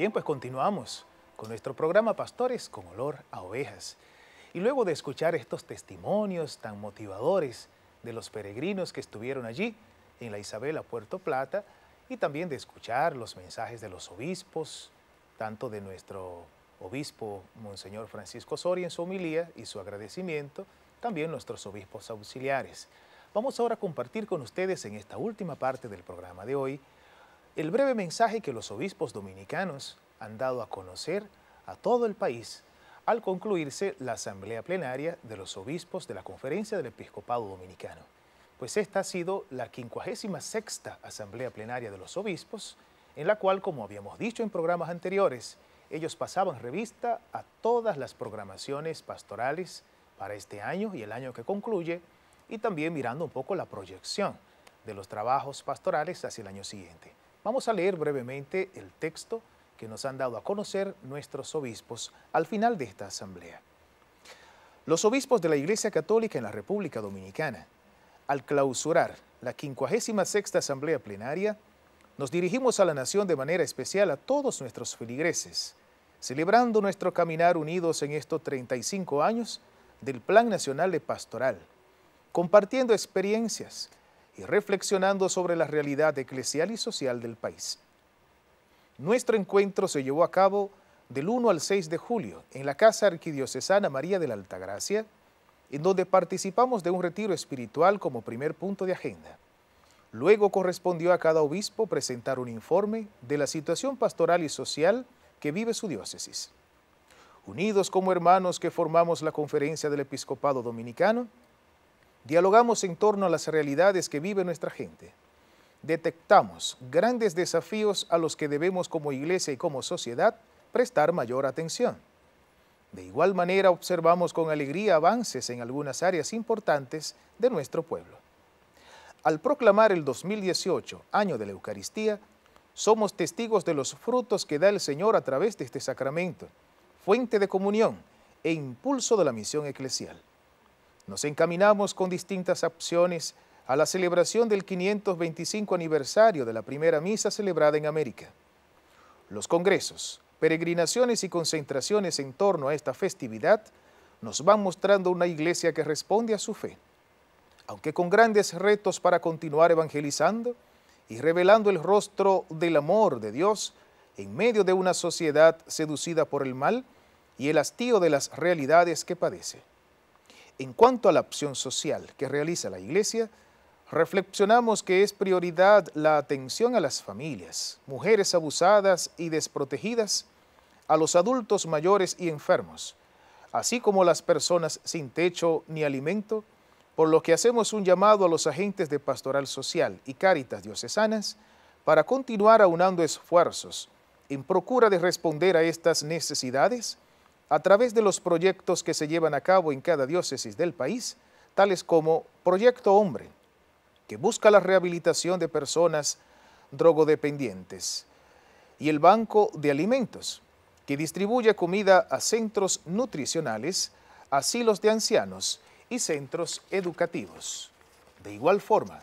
Bien, pues continuamos con nuestro programa Pastores con olor a ovejas. Y luego de escuchar estos testimonios tan motivadores de los peregrinos que estuvieron allí en la Isabela Puerto Plata y también de escuchar los mensajes de los obispos, tanto de nuestro obispo Monseñor Francisco Soria en su homilía y su agradecimiento, también nuestros obispos auxiliares. Vamos ahora a compartir con ustedes en esta última parte del programa de hoy el breve mensaje que los obispos dominicanos han dado a conocer a todo el país al concluirse la asamblea plenaria de los obispos de la Conferencia del Episcopado Dominicano. Pues esta ha sido la 56 asamblea plenaria de los obispos, en la cual, como habíamos dicho en programas anteriores, ellos pasaban revista a todas las programaciones pastorales para este año y el año que concluye, y también mirando un poco la proyección de los trabajos pastorales hacia el año siguiente. Vamos a leer brevemente el texto que nos han dado a conocer nuestros obispos al final de esta asamblea. Los obispos de la Iglesia Católica en la República Dominicana, al clausurar la 56 Asamblea Plenaria, nos dirigimos a la nación de manera especial a todos nuestros feligreses, celebrando nuestro caminar unidos en estos 35 años del Plan Nacional de Pastoral, compartiendo experiencias, y reflexionando sobre la realidad eclesial y social del país. Nuestro encuentro se llevó a cabo del 1 al 6 de julio en la Casa Arquidiocesana María de la Altagracia, en donde participamos de un retiro espiritual como primer punto de agenda. Luego correspondió a cada obispo presentar un informe de la situación pastoral y social que vive su diócesis. Unidos como hermanos que formamos la Conferencia del Episcopado Dominicano, Dialogamos en torno a las realidades que vive nuestra gente. Detectamos grandes desafíos a los que debemos como iglesia y como sociedad prestar mayor atención. De igual manera observamos con alegría avances en algunas áreas importantes de nuestro pueblo. Al proclamar el 2018, año de la Eucaristía, somos testigos de los frutos que da el Señor a través de este sacramento, fuente de comunión e impulso de la misión eclesial. Nos encaminamos con distintas opciones a la celebración del 525 aniversario de la primera misa celebrada en América. Los congresos, peregrinaciones y concentraciones en torno a esta festividad nos van mostrando una iglesia que responde a su fe, aunque con grandes retos para continuar evangelizando y revelando el rostro del amor de Dios en medio de una sociedad seducida por el mal y el hastío de las realidades que padece. En cuanto a la acción social que realiza la Iglesia, reflexionamos que es prioridad la atención a las familias, mujeres abusadas y desprotegidas, a los adultos mayores y enfermos, así como a las personas sin techo ni alimento, por lo que hacemos un llamado a los agentes de Pastoral Social y Cáritas Diocesanas para continuar aunando esfuerzos en procura de responder a estas necesidades a través de los proyectos que se llevan a cabo en cada diócesis del país, tales como Proyecto Hombre, que busca la rehabilitación de personas drogodependientes, y el Banco de Alimentos, que distribuye comida a centros nutricionales, asilos de ancianos y centros educativos. De igual forma,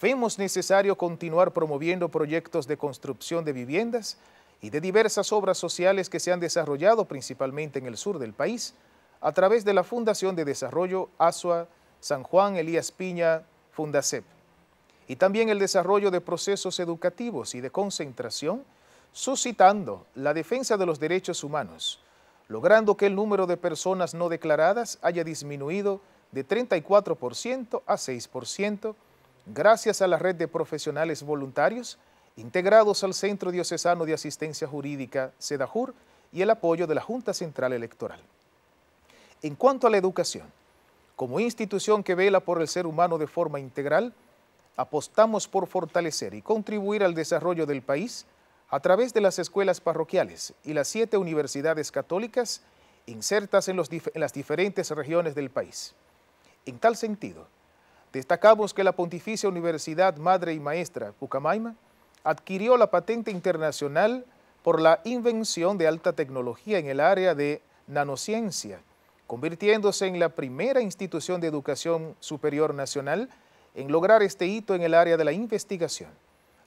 vemos necesario continuar promoviendo proyectos de construcción de viviendas y de diversas obras sociales que se han desarrollado principalmente en el sur del país a través de la Fundación de Desarrollo ASUA San Juan Elías Piña Fundacep y también el desarrollo de procesos educativos y de concentración, suscitando la defensa de los derechos humanos, logrando que el número de personas no declaradas haya disminuido de 34% a 6%, gracias a la red de profesionales voluntarios integrados al Centro Diocesano de Asistencia Jurídica, SEDAJUR, y el apoyo de la Junta Central Electoral. En cuanto a la educación, como institución que vela por el ser humano de forma integral, apostamos por fortalecer y contribuir al desarrollo del país a través de las escuelas parroquiales y las siete universidades católicas insertas en, en las diferentes regiones del país. En tal sentido, destacamos que la Pontificia Universidad Madre y Maestra Pucamaima adquirió la patente internacional por la invención de alta tecnología en el área de nanociencia, convirtiéndose en la primera institución de educación superior nacional en lograr este hito en el área de la investigación,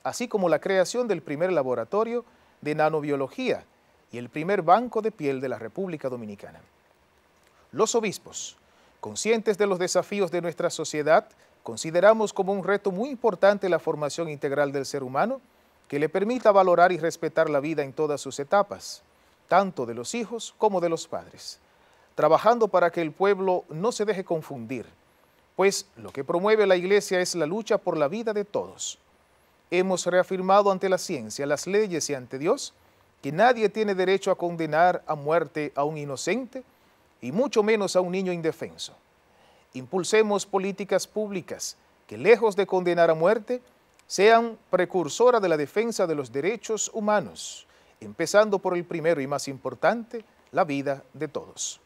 así como la creación del primer laboratorio de nanobiología y el primer banco de piel de la República Dominicana. Los obispos, conscientes de los desafíos de nuestra sociedad, Consideramos como un reto muy importante la formación integral del ser humano que le permita valorar y respetar la vida en todas sus etapas, tanto de los hijos como de los padres, trabajando para que el pueblo no se deje confundir, pues lo que promueve la Iglesia es la lucha por la vida de todos. Hemos reafirmado ante la ciencia, las leyes y ante Dios que nadie tiene derecho a condenar a muerte a un inocente y mucho menos a un niño indefenso impulsemos políticas públicas que, lejos de condenar a muerte, sean precursora de la defensa de los derechos humanos, empezando por el primero y más importante, la vida de todos.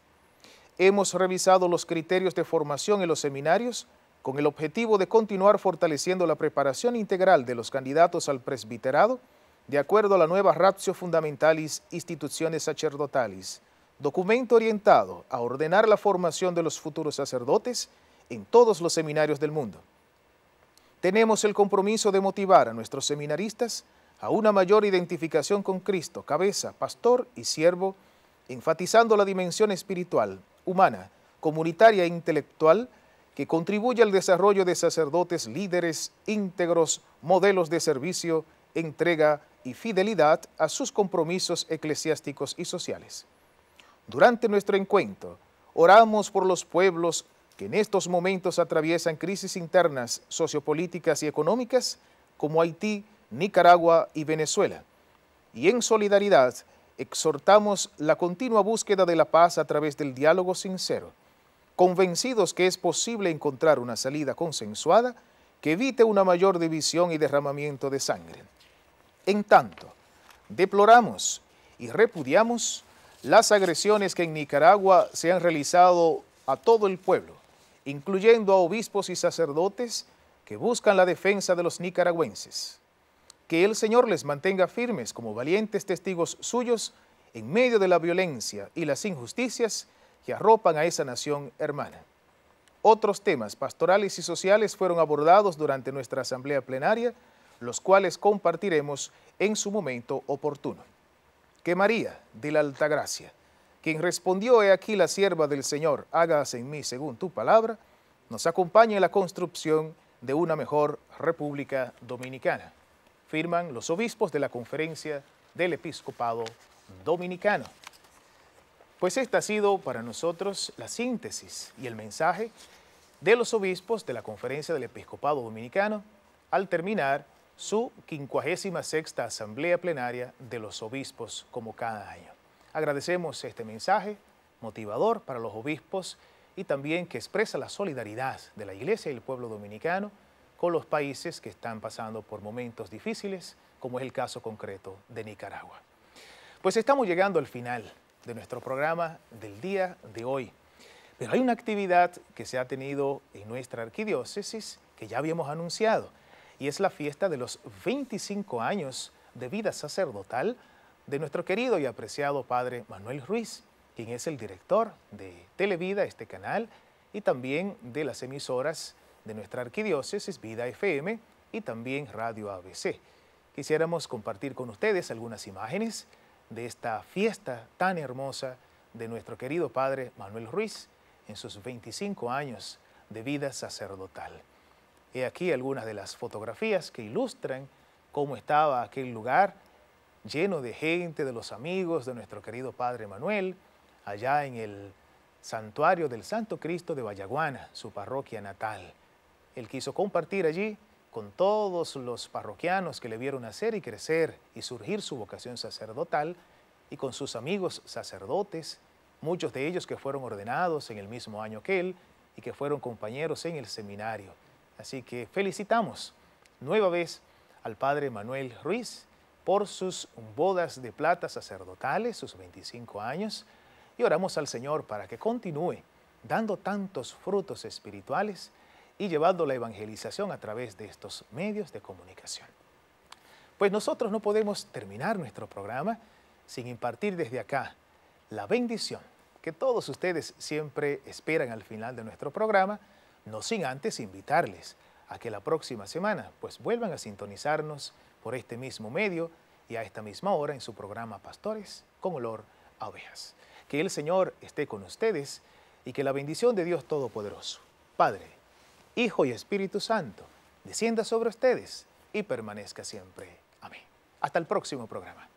Hemos revisado los criterios de formación en los seminarios con el objetivo de continuar fortaleciendo la preparación integral de los candidatos al presbiterado de acuerdo a la nueva ratio fundamentalis instituciones sacerdotales, documento orientado a ordenar la formación de los futuros sacerdotes en todos los seminarios del mundo. Tenemos el compromiso de motivar a nuestros seminaristas a una mayor identificación con Cristo, cabeza, pastor y siervo, enfatizando la dimensión espiritual, humana, comunitaria e intelectual que contribuye al desarrollo de sacerdotes líderes íntegros, modelos de servicio, entrega y fidelidad a sus compromisos eclesiásticos y sociales. Durante nuestro encuentro, oramos por los pueblos que en estos momentos atraviesan crisis internas, sociopolíticas y económicas, como Haití, Nicaragua y Venezuela. Y en solidaridad, exhortamos la continua búsqueda de la paz a través del diálogo sincero, convencidos que es posible encontrar una salida consensuada que evite una mayor división y derramamiento de sangre. En tanto, deploramos y repudiamos las agresiones que en Nicaragua se han realizado a todo el pueblo, incluyendo a obispos y sacerdotes que buscan la defensa de los nicaragüenses. Que el Señor les mantenga firmes como valientes testigos suyos en medio de la violencia y las injusticias que arropan a esa nación hermana. Otros temas pastorales y sociales fueron abordados durante nuestra asamblea plenaria, los cuales compartiremos en su momento oportuno que María de la Altagracia, quien respondió, he aquí la sierva del Señor, hágase en mí según tu palabra, nos acompañe en la construcción de una mejor República Dominicana. Firman los obispos de la Conferencia del Episcopado Dominicano. Pues esta ha sido para nosotros la síntesis y el mensaje de los obispos de la Conferencia del Episcopado Dominicano al terminar su 56 Asamblea Plenaria de los Obispos como cada año. Agradecemos este mensaje motivador para los obispos y también que expresa la solidaridad de la Iglesia y el pueblo dominicano con los países que están pasando por momentos difíciles, como es el caso concreto de Nicaragua. Pues estamos llegando al final de nuestro programa del día de hoy. Pero hay una actividad que se ha tenido en nuestra arquidiócesis que ya habíamos anunciado y es la fiesta de los 25 años de vida sacerdotal de nuestro querido y apreciado padre Manuel Ruiz, quien es el director de Televida, este canal, y también de las emisoras de nuestra arquidiócesis, Vida FM y también Radio ABC. Quisiéramos compartir con ustedes algunas imágenes de esta fiesta tan hermosa de nuestro querido padre Manuel Ruiz en sus 25 años de vida sacerdotal. He aquí algunas de las fotografías que ilustran cómo estaba aquel lugar lleno de gente, de los amigos de nuestro querido Padre Manuel, allá en el santuario del Santo Cristo de Vallaguana, su parroquia natal. Él quiso compartir allí con todos los parroquianos que le vieron nacer y crecer y surgir su vocación sacerdotal y con sus amigos sacerdotes, muchos de ellos que fueron ordenados en el mismo año que él y que fueron compañeros en el seminario. Así que felicitamos nueva vez al padre Manuel Ruiz por sus bodas de plata sacerdotales, sus 25 años, y oramos al Señor para que continúe dando tantos frutos espirituales y llevando la evangelización a través de estos medios de comunicación. Pues nosotros no podemos terminar nuestro programa sin impartir desde acá la bendición que todos ustedes siempre esperan al final de nuestro programa, no sin antes invitarles a que la próxima semana pues vuelvan a sintonizarnos por este mismo medio y a esta misma hora en su programa Pastores con olor a ovejas. Que el Señor esté con ustedes y que la bendición de Dios Todopoderoso, Padre, Hijo y Espíritu Santo, descienda sobre ustedes y permanezca siempre. Amén. Hasta el próximo programa.